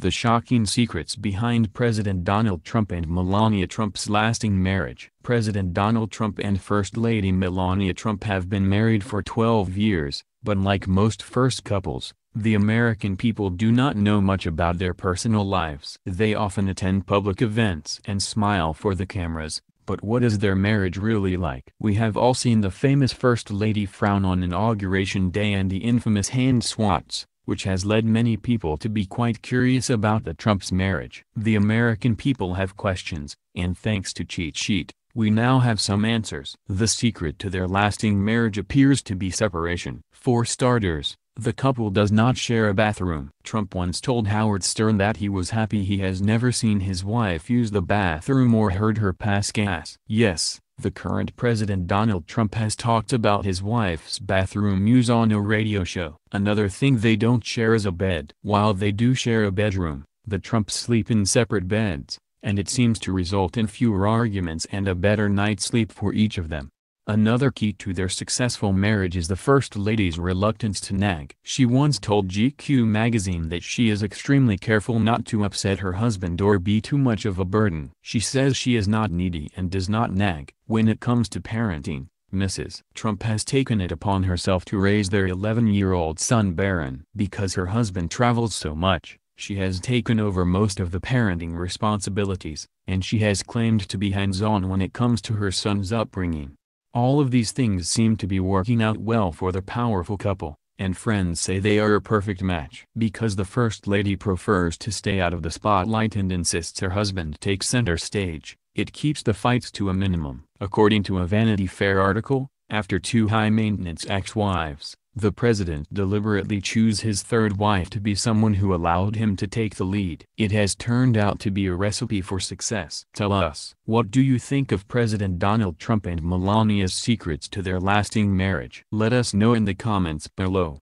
the shocking secrets behind President Donald Trump and Melania Trump's lasting marriage. President Donald Trump and First Lady Melania Trump have been married for 12 years, but like most first couples, the American people do not know much about their personal lives. They often attend public events and smile for the cameras, but what is their marriage really like? We have all seen the famous First Lady frown on Inauguration Day and the infamous hand swats which has led many people to be quite curious about the Trump's marriage. The American people have questions, and thanks to Cheat Sheet, we now have some answers. The secret to their lasting marriage appears to be separation. For starters, the couple does not share a bathroom. Trump once told Howard Stern that he was happy he has never seen his wife use the bathroom or heard her pass gas. Yes, the current president Donald Trump has talked about his wife's bathroom use on a radio show. Another thing they don't share is a bed. While they do share a bedroom, the Trumps sleep in separate beds, and it seems to result in fewer arguments and a better night's sleep for each of them. Another key to their successful marriage is the First Lady's reluctance to nag. She once told GQ magazine that she is extremely careful not to upset her husband or be too much of a burden. She says she is not needy and does not nag. When it comes to parenting, Mrs. Trump has taken it upon herself to raise their 11-year-old son Barron. Because her husband travels so much, she has taken over most of the parenting responsibilities, and she has claimed to be hands-on when it comes to her son's upbringing. All of these things seem to be working out well for the powerful couple, and friends say they are a perfect match. Because the First Lady prefers to stay out of the spotlight and insists her husband take center stage, it keeps the fights to a minimum. According to a Vanity Fair article, after two high-maintenance ex-wives, the president deliberately chose his third wife to be someone who allowed him to take the lead. It has turned out to be a recipe for success. Tell us, what do you think of President Donald Trump and Melania's secrets to their lasting marriage? Let us know in the comments below.